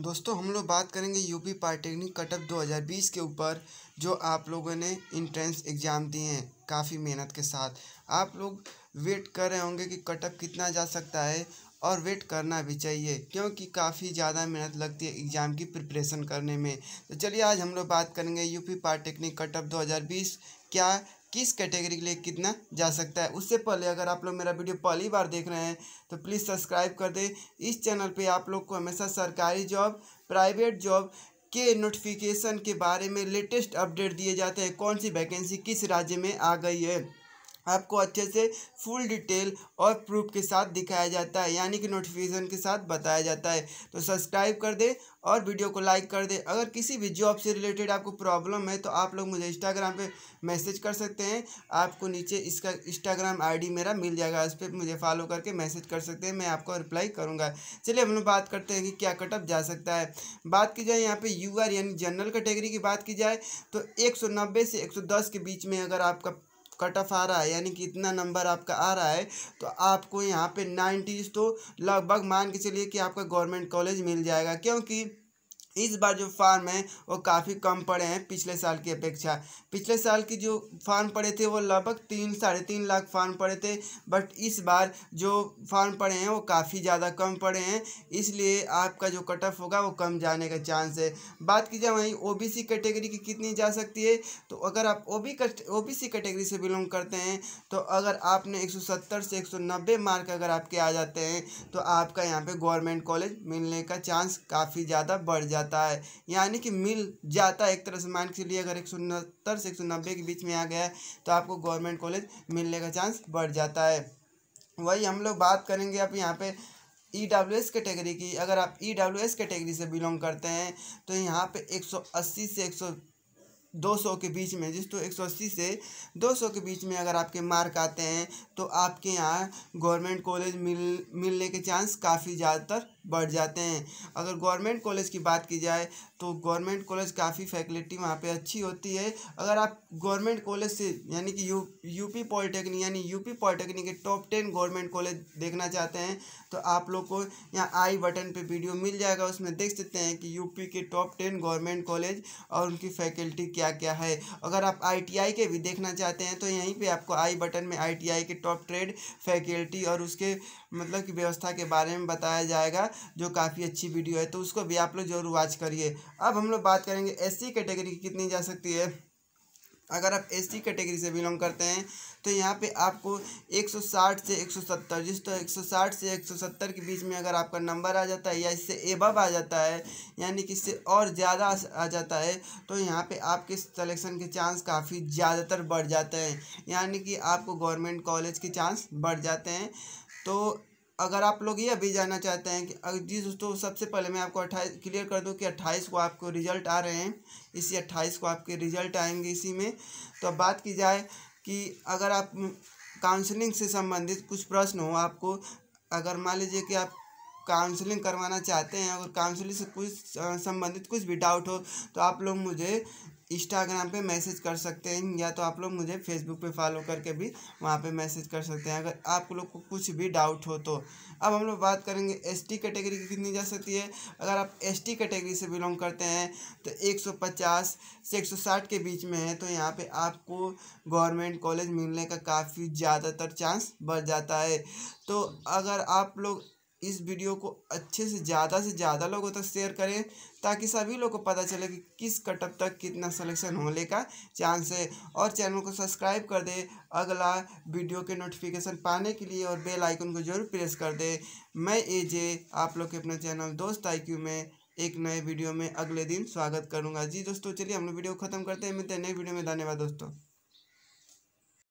दोस्तों हम लोग बात करेंगे यूपी पॉलिटेक्निक कटअप 2020 के ऊपर जो आप लोगों ने इंट्रेंस एग्ज़ाम दिए हैं काफ़ी मेहनत के साथ आप लोग वेट कर रहे होंगे कि कटअप कितना जा सकता है और वेट करना भी चाहिए क्योंकि काफ़ी ज़्यादा मेहनत लगती है एग्ज़ाम की प्रिपरेशन करने में तो चलिए आज हम लोग बात करेंगे यूपी पॉलिटेक्निक कटअप दो क्या किस कैटेगरी के लिए कितना जा सकता है उससे पहले अगर आप लोग मेरा वीडियो पहली बार देख रहे हैं तो प्लीज़ सब्सक्राइब कर दें इस चैनल पे आप लोग को हमेशा सरकारी जॉब प्राइवेट जॉब के नोटिफिकेशन के बारे में लेटेस्ट अपडेट दिए जाते हैं कौन सी वैकेंसी किस राज्य में आ गई है आपको अच्छे से फुल डिटेल और प्रूफ के साथ दिखाया जाता है यानी कि नोटिफिकेशन के साथ बताया जाता है तो सब्सक्राइब कर दे और वीडियो को लाइक कर दे अगर किसी भी जॉब से रिलेटेड आपको प्रॉब्लम है तो आप लोग मुझे इंस्टाग्राम पे मैसेज कर सकते हैं आपको नीचे इसका इंस्टाग्राम आईडी मेरा मिल जाएगा उस पर मुझे फॉलो करके मैसेज कर सकते हैं मैं आपको रिप्लाई करूँगा चलिए हम लोग बात करते हैं कि क्या कटअप जा सकता है बात की जाए यहाँ पर यू यानी जनरल कैटेगरी की बात की जाए तो एक से एक के बीच में अगर आपका कट ऑफ आ रहा है यानी कि इतना नंबर आपका आ रहा है तो आपको यहाँ पे नाइन्टीज़ तो लगभग मान के चलिए कि आपका गवर्नमेंट कॉलेज मिल जाएगा क्योंकि इस बार जो फार्म है वो काफ़ी कम पड़े हैं पिछले साल की अपेक्षा पिछले साल की जो फार्म पड़े थे वो लगभग तीन साढ़े तीन लाख फार्म पड़े थे बट इस बार जो फार्म पड़े हैं वो काफ़ी ज़्यादा कम पड़े हैं इसलिए आपका जो कट ऑफ होगा वो कम जाने का चांस है बात की जाए वहीं ओ कैटेगरी की कितनी जा सकती है तो अगर आप ओ बी कैटेगरी से बिलोंग करते हैं तो अगर आपने एक से एक मार्क अगर आपके आ जाते हैं तो आपका यहाँ पर गवर्नमेंट कॉलेज मिलने का चांस काफ़ी ज़्यादा बढ़ जाता जाता है यानी कि मिल जाता है एक तरह से मान के लिए अगर एक सौ उनहत्तर से एक सौ नब्बे के बीच में आ गया है तो आपको गवर्नमेंट कॉलेज मिलने का चांस बढ़ जाता है वही हम लोग बात करेंगे आप यहाँ पे ई डब्ल्यू एस कैटेगरी की अगर आप ई डब्ल्यू एस कैटेगरी से बिलोंग करते हैं तो यहाँ पे अस्सी से एक सौ दो सौ के बीच में जिस तो अस्सी से दो सौ के बीच में अगर आपके मार्क आते हैं तो आपके यहाँ गवर्नमेंट कॉलेज मिल मिलने के चांस काफ़ी ज़्यादातर बढ़ जाते हैं अगर गवर्नमेंट कॉलेज की बात की जाए तो गवर्नमेंट कॉलेज काफ़ी फैकल्टी वहाँ पे अच्छी होती है अगर आप गवर्नमेंट कॉलेज से यानी कि यू यूपी पॉलिटेक्निक यानी यूपी पॉलिटेक्निक के टॉप टेन गवर्नमेंट कॉलेज देखना चाहते हैं तो आप लोग को यहाँ आई बटन पे वीडियो मिल जाएगा उसमें देख सकते हैं कि यूपी के टॉप टेन गवर्नमेंट कॉलेज और उनकी फैकल्टी क्या क्या है अगर आप आई के भी देखना चाहते हैं तो यहीं पर आपको आई बटन में आई के टॉप ट्रेड फैकल्टी और उसके मतलब कि व्यवस्था के बारे में बताया जाएगा जो काफ़ी अच्छी वीडियो है तो उसको भी आप लोग जरूर वॉच करिए अब हम लोग बात करेंगे एस कैटेगरी की कितनी जा सकती है अगर आप एस कैटेगरी से बिलोंग करते हैं तो यहाँ पे आपको 160 से 170 जिस तो 160 से 170 के बीच में अगर आपका नंबर आ जाता है या इससे एबब आ जाता है यानी कि इससे और ज़्यादा आ जाता है तो यहाँ पे आपके सिलेक्शन के चांस काफ़ी ज़्यादातर बढ़ जाते हैं यानी कि आपको गवर्नमेंट कॉलेज के चांस बढ़ जाते हैं तो अगर आप लोग ये अभी जानना चाहते हैं कि जी दोस्तों सबसे पहले मैं आपको अट्ठाईस क्लियर कर दूं कि अट्ठाईस को आपको रिजल्ट आ रहे हैं इसी अट्ठाईस को आपके रिजल्ट आएंगे इसी में तो अब बात की जाए कि अगर आप काउंसलिंग से संबंधित कुछ प्रश्न हो आपको अगर मान लीजिए कि आप काउंसलिंग करवाना चाहते हैं और काउंसलिंग से कुछ संबंधित कुछ भी डाउट हो तो आप लोग मुझे इंस्टाग्राम पे मैसेज कर सकते हैं या तो आप लोग मुझे फेसबुक पे फॉलो करके भी वहाँ पे मैसेज कर सकते हैं अगर आप लोग को कुछ भी डाउट हो तो अब हम लोग बात करेंगे एसटी कैटेगरी की कितनी जा सकती है अगर आप एसटी कैटेगरी से बिलोंग करते हैं तो 150 से 160 के बीच में है तो यहाँ पे आपको गवर्नमेंट कॉलेज मिलने का काफ़ी ज़्यादातर चांस बढ़ जाता है तो अगर आप लोग इस वीडियो को अच्छे से ज़्यादा से ज़्यादा लोगों तक शेयर करें ताकि सभी लोग को पता चले कि किस कटअप तक कितना सिलेक्शन होने का चांस है और चैनल को सब्सक्राइब कर दे अगला वीडियो के नोटिफिकेशन पाने के लिए और बेल आइकन को जरूर प्रेस कर दे मैं ए जे आप लोग के अपना चैनल दोस्त आई में एक नए वीडियो में अगले दिन स्वागत करूँगा जी दोस्तों चलिए हम लोग वीडियो खत्म करते हैं मिलते हैं नए वीडियो में धन्यवाद दोस्तों